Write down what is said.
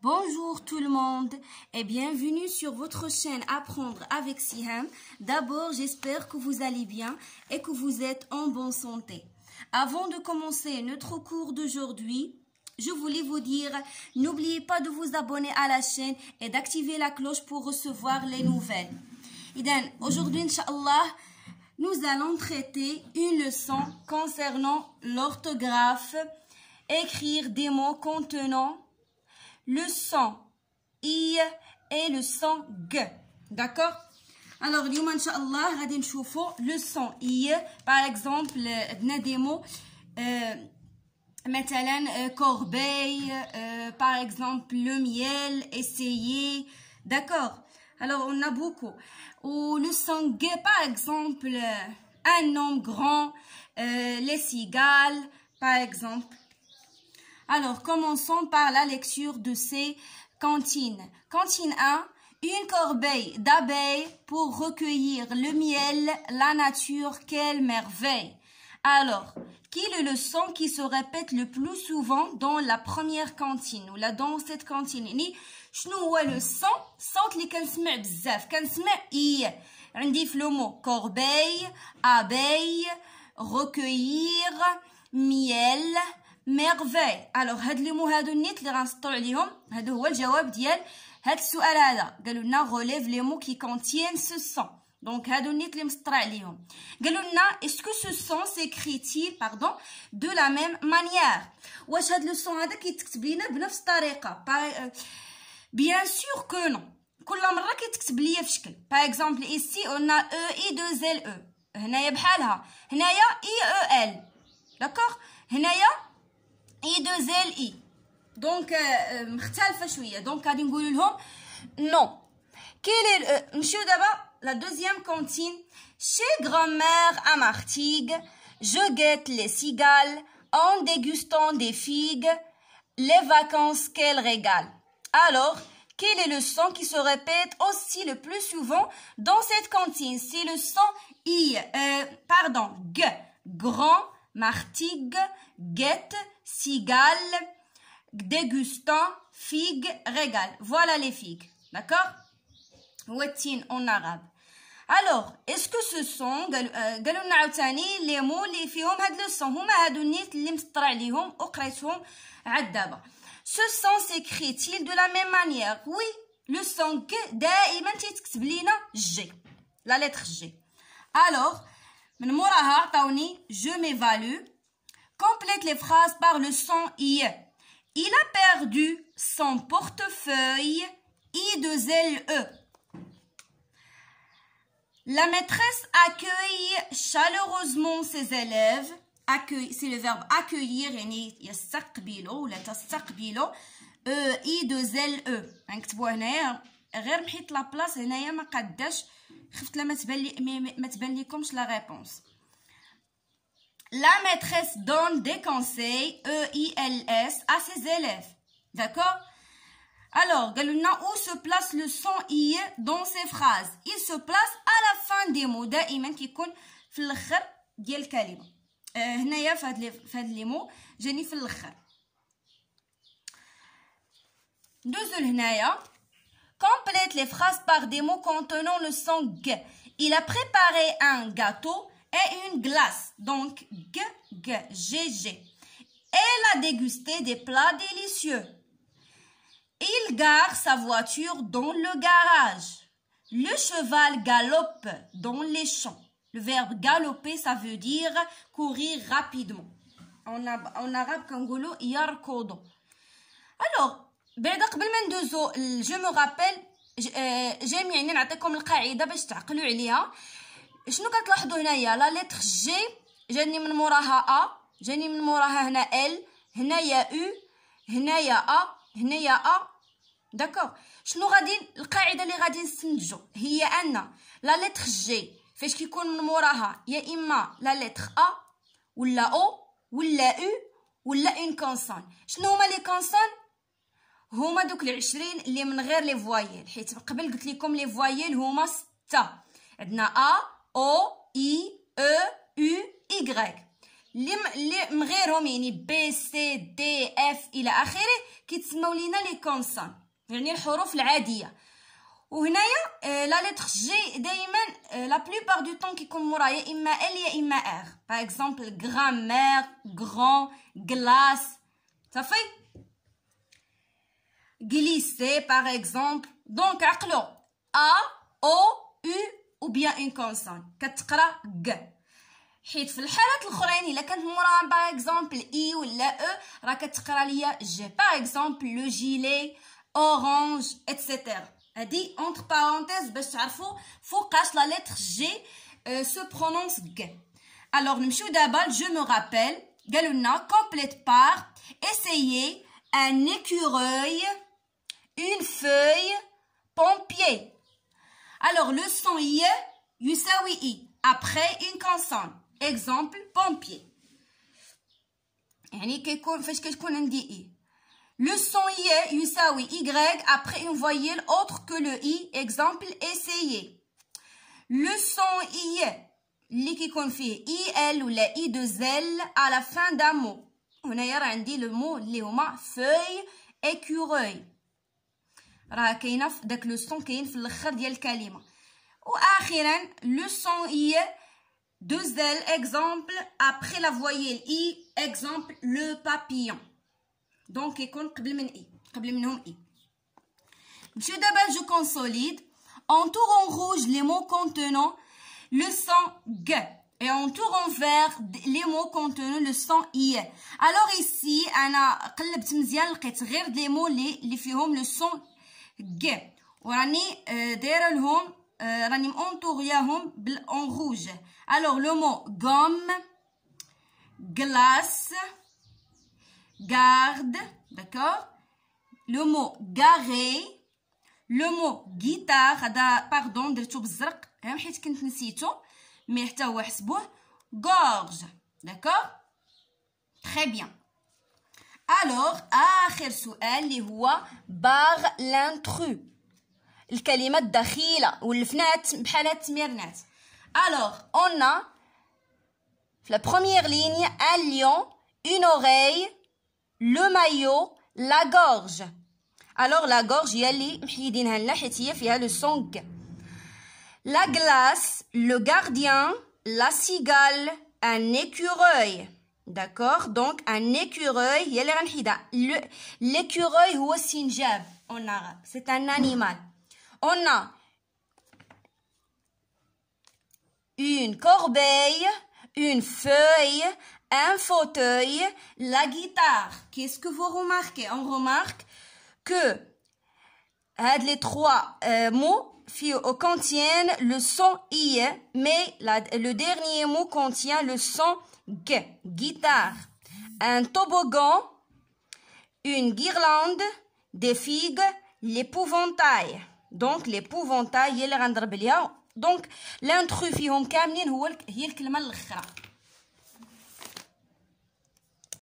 Bonjour tout le monde et bienvenue sur votre chaîne Apprendre avec Siham. D'abord, j'espère que vous allez bien et que vous êtes en bonne santé. Avant de commencer notre cours d'aujourd'hui, je voulais vous dire, n'oubliez pas de vous abonner à la chaîne et d'activer la cloche pour recevoir les nouvelles. Aujourd'hui, Inch'Allah, nous allons traiter une leçon concernant l'orthographe, écrire des mots contenant le son i et le son g. D'accord alors, le son Allah الله غادي le son i, par exemple اكزومبل des euh, euh, corbeille euh, par exemple le miel essayer d'accord alors on a beaucoup ou le son g par exemple un homme grand les cigales par exemple alors, commençons par la lecture de ces cantines. Cantine 1, une corbeille d'abeilles pour recueillir le miel, la nature, quelle merveille. Alors, quelle est le son qui se répète le plus souvent dans la première cantine ou là dans cette cantine ni sais ouais le son صوت les كنسمع beaucoup corbeille abeille recueillir miel ميغفاي الو هاد لي مو هادو نيت لي غنسطرو عليهم هادو هو الجواب ديال هاد السؤال هذا قالوا لنا غوليف لي مو كي كونتين سو سون دونك هادو نيت لي مسطر عليهم قالوا لنا اسكو سو سون سيكري تي باردون دو لا ميم مانيير واش هاد لو سون هذا كيتكتب لينا بنفس الطريقه بيان سور كو نو كل مره كيتكتب ليا في شكل باغ اكزومبل ايسي اون او اي دو زل او هنايا بحالها هنايا اي او ال داكوغ هنايا i دو y donc donc مختلفه donc donc, غادي Non. Quel est le... Euh، monsieur, d'abord, la deuxième cantine. chez grand-mère à Martigues je guette les cigales en dégustant des figues les vacances qu'elle régale. alors quel est le son qui se répète aussi le plus souvent dans cette cantine C'est le son I, euh, pardon, G, grand, martigues guette, cigale, dégustant, figue, régale. Voilà les figues, d'accord Wettin en arabe. Alors, est-ce que ce sont, galon euh, naoutani, les mots, les fiums, had les son, huma hadunit, limstraliyum, okraishum, Ce sont sécrit ils de la même manière Oui, le son g, da, imantit, xblina, g. La lettre g. Alors, je m'évalue. Complète les phrases par le son I. Il a perdu son portefeuille I de L e. La maîtresse accueille chaleureusement ses élèves. c'est le verbe accueillir. et e, I de L E. هنايا غير محيت لا la maîtresse donne des conseils, E-I-L-S, à ses élèves. D'accord Alors, où se place le son I dans ces phrases Il se place à la fin des mots, دائما كيكون في الاخر ديال الكلمه هنايا في هاد لي مو جاني في الاخر complète les phrases par des mots contenant le son g il a préparé un gâteau et une glace, donc G, G, G, G. Elle a dégusté des plats délicieux. Il gare sa voiture dans le garage. Le cheval galope dans les champs. Le verbe galoper, ça veut dire courir rapidement. En, en arabe congolo, yarkodo. Alors, ben je me rappelle, euh, j'ai mis une شنو كتلاحظوا هنايا لا ليتر جي جاني من موراها ا جاني من موراها هنا ال هنايا او هنايا ا هنايا ا داكوغ شنو غادي القاعده اللي غادي نستنتجو هي ان لا ليتر جي فاش كيكون من موراها يا اما لا ليتر ا ولا او ولا او ولا اون كونسون شنو هما لي كونسون هما دوك العشرين اللي من غير لي فوايل حيت قبل قلت لكم لي فوايل هما ستة عندنا ا O, I, E, U, Y. Les mots qui B, C, D, F Il a. qui les à qui la lettre G, la plupart du temps qui est Par exemple, grammaire, grand, glace, ça fait glisser, par exemple. Donc, à A, O, U, ou bien une consonne. quest G. Et dans les avez vu le vu par exemple i ou le e, vous avez g ». par exemple le gilet orange, etc. Il dit entre parenthèses, il faut que la lettre G euh, se prononce G. Alors, je me rappelle, vous complète par essayer un écureuil, une feuille, pompier. Alors, le son y est i après une consonne. Exemple, pompier. Le son y est y après une voyelle autre que le i. Exemple, essayer. Le son y est اللي كيكون فيه ou « i » de « à à la fin d'un mot. On a عندي لو مو اللي هما راه كاينه le son لو سون deux exemple, après la voyelle I, exemple, le papillon. Donc, il compte je consolide. entourant en rouge les mots contenant le son G. Et tour en vert les mots contenant le son I. Alors ici, on a les mots les le son G. Ou rani, dera l'homme, rani m'entoure yahum en rouge. Alors le mot gomme, glace, garde, d'accord Le mot garé, le mot guitare, pardon, de tout bizarre, hein, je sais que tu ne sais mais tu vois ce que Gorge, d'accord Très bien. Alors, آخر سؤال اللي هو بار l'intrus. الكلمة الدخيلة والفنات Alors, on a la première ligne un lion, une oreille, le maillot, la gorge. Alors la gorge هي اللي محيدينها hit حيت le La glace, le gardien, la cigale, un écureuil. D'accord Donc, un écureuil, l'écureuil ou sinjab en arabe. C'est un animal. On a une corbeille, une feuille, un fauteuil, la guitare. Qu'est-ce que vous remarquez On remarque que euh, les trois euh, mots mots euh, contiennent le son i, hein, mais le dernier mot contient le son G, guitare. Un toboggan, une guirlande, des figues, l'épouvantail. Donc l'épouvantail, est rendu bien. Donc l'intrus فيهم كاملين هو